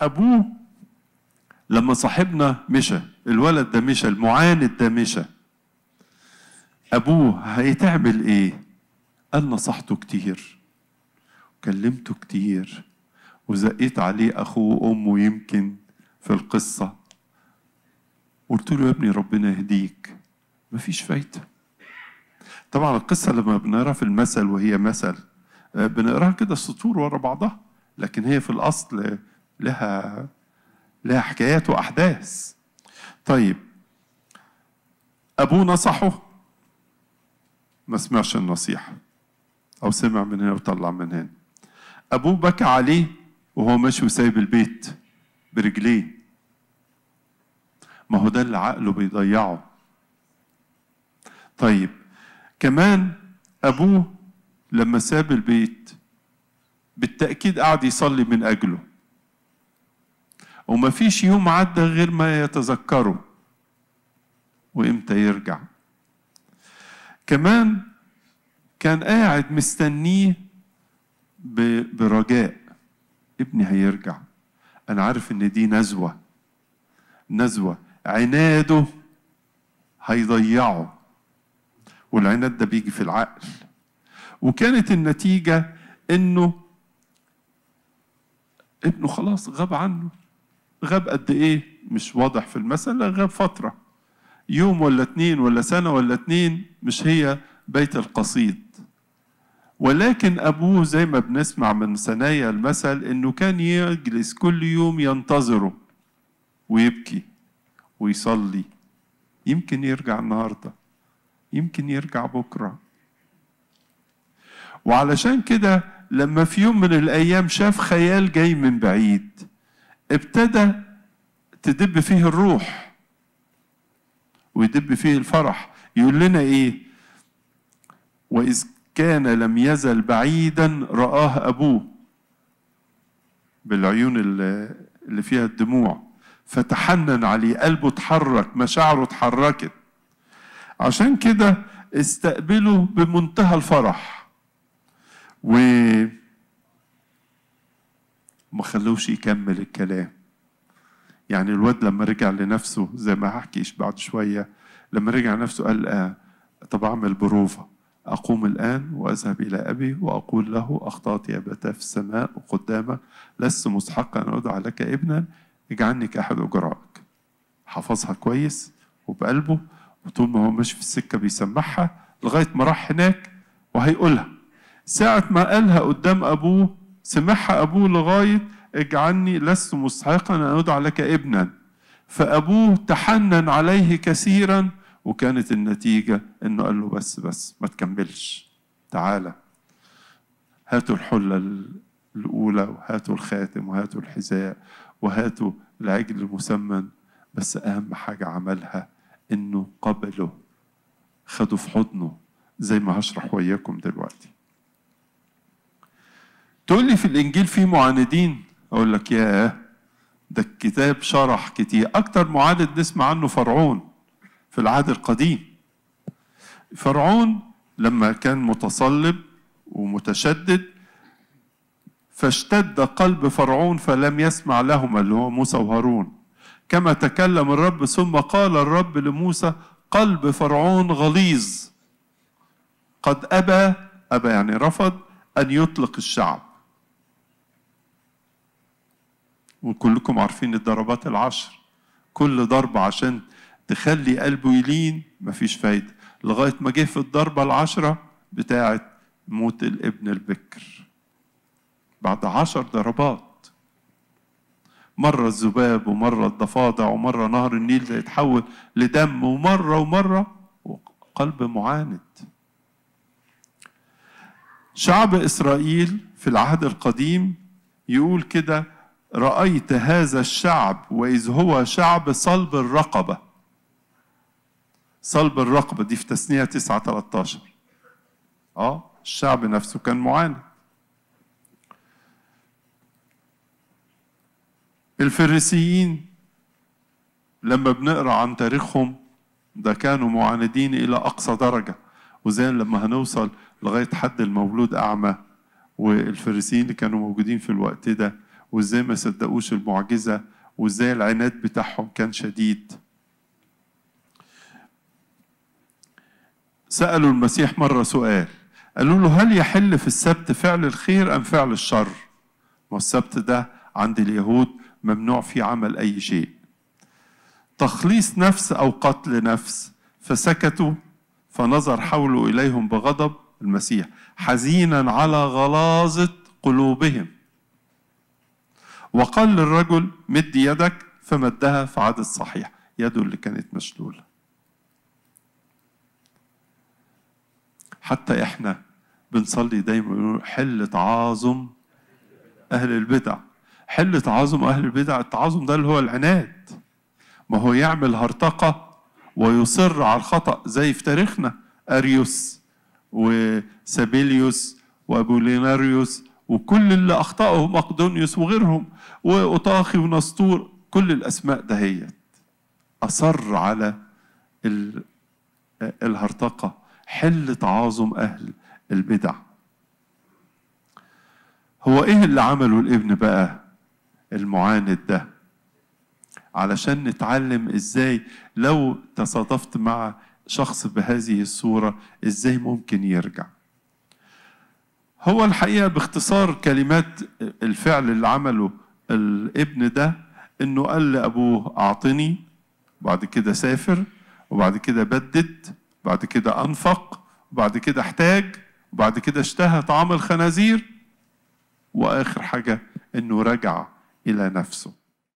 ابوه لما صاحبنا مشى الولد ده مشى المعاند ده مشى ابوه هيتعمل ايه قال نصحته كتير وكلمته كتير وزقيت عليه اخوه وامه يمكن في القصه قلت له يا ابني ربنا يهديك مفيش فايده طبعا القصه لما بنقراها في المثل وهي مثل آه، بنقراها كده سطور ورا بعضها لكن هي في الاصل لها لها حكايات وأحداث طيب أبوه نصحه ما سمعش النصيحة أو سمع من هنا وطلع من هنا أبوه بكى عليه وهو ماشي وسايب البيت برجليه ما هو ده اللي عقله بيضيعه طيب كمان أبوه لما ساب البيت بالتأكيد قعد يصلي من أجله وما فيش يوم عدى غير ما يتذكره وإمتى يرجع كمان كان قاعد مستنيه برجاء ابني هيرجع أنا عارف إن دي نزوة نزوة عناده هيضيعه والعناد ده بيجي في العقل وكانت النتيجة إنه ابنه خلاص غاب عنه غاب قد ايه مش واضح في المثل غاب فتره يوم ولا اتنين ولا سنه ولا اتنين مش هي بيت القصيد ولكن ابوه زي ما بنسمع من ثنايا المثل انه كان يجلس كل يوم ينتظره ويبكي ويصلي يمكن يرجع النهارده يمكن يرجع بكره وعلشان كده لما في يوم من الايام شاف خيال جاي من بعيد ابتدى تدب فيه الروح ويدب فيه الفرح يقول لنا ايه واذ كان لم يزل بعيدا رآه ابوه بالعيون اللي فيها الدموع فتحنن عليه قلبه اتحرك مشاعره اتحركت عشان كده استقبله بمنتهى الفرح و ما خلوش يكمل الكلام يعني الواد لما رجع لنفسه زي ما هحكيش بعد شوية لما رجع لنفسه قال آه طب أعمل بروفة أقوم الآن وأذهب إلى أبي وأقول له أخطأت يا أبتاه في السماء وقدامك لست مستحقا أن أدعى لك ابنا اجعلني كأحد أجرائك حفظها كويس وبقلبه وطول ما هو ماشي في السكة بيسمعها لغاية ما راح هناك وهيقولها ساعة ما قالها قدام أبوه سمعها أبوه لغاية اجعلني لست مستحقا أن أدعى لك ابنا فأبوه تحنن عليه كثيرا وكانت النتيجة أنه قال له بس بس ما تكملش تعالى هاتوا الحلة الأولى وهاتوا الخاتم وهاتوا الحذاء وهاتوا العجل المسمن بس أهم حاجة عملها إنه قبله خده في حضنه زي ما هشرح وياكم دلوقتي تقول لي في الانجيل في معاندين اقول لك ياه ده الكتاب شرح كتير اكتر معاند نسمع عنه فرعون في العهد القديم فرعون لما كان متصلب ومتشدد فاشتد قلب فرعون فلم يسمع لهما اللي هو موسى وهارون كما تكلم الرب ثم قال الرب لموسى قلب فرعون غليظ قد أبى أبى يعني رفض أن يطلق الشعب وكلكم عارفين الضربات العشر كل ضربة عشان تخلي قلبه يلين مفيش فايدة لغاية ما جه في الضربة العشرة بتاعة موت الابن البكر بعد عشر ضربات مرة الذباب ومرة الضفادع ومرة نهر النيل ده يتحول لدم ومرة ومرة وقلب معاند شعب إسرائيل في العهد القديم يقول كده رأيت هذا الشعب وإذ هو شعب صلب الرقبة صلب الرقبة دي في تسنية تسعة آه الشعب نفسه كان معاند الفريسيين لما بنقرا عن تاريخهم ده كانوا معاندين الى اقصى درجه وزي لما هنوصل لغايه حد المولود اعمى والفريسيين اللي كانوا موجودين في الوقت ده وازاي ما صدقوش المعجزه وازاي العناد بتاعهم كان شديد سالوا المسيح مره سؤال قالوا له هل يحل في السبت فعل الخير ام فعل الشر ما السبت ده عند اليهود ممنوع فيه عمل اي شيء تخليص نفس او قتل نفس فسكتوا فنظر حوله اليهم بغضب المسيح حزينا على غلاظه قلوبهم وقال للرجل مد يدك فمدها فعادت صحيح يده اللي كانت مشلولة حتى احنا بنصلي دايما حل تعاظم أهل البدع حل تعاظم أهل البدع التعاظم ده اللي هو العناد ما هو يعمل هرطقة ويصر على الخطأ زي في تاريخنا أريوس وسابيليوس وأبوليناريوس وكل اللي أخطأه مقدونيوس وغيرهم وطاخي ونسطور كل الأسماء دهيت أصر على الهرطقة حل تعاظم أهل البدع هو إيه اللي عمله الابن بقى المعاند ده علشان نتعلم إزاي لو تصادفت مع شخص بهذه الصورة إزاي ممكن يرجع هو الحقيقة باختصار كلمات الفعل اللي عمله الابن ده انه قال لابوه اعطني بعد كده سافر وبعد كده بدد بعد كده انفق وبعد كده احتاج وبعد كده اشتهى طعام الخنازير واخر حاجة انه رجع الى نفسه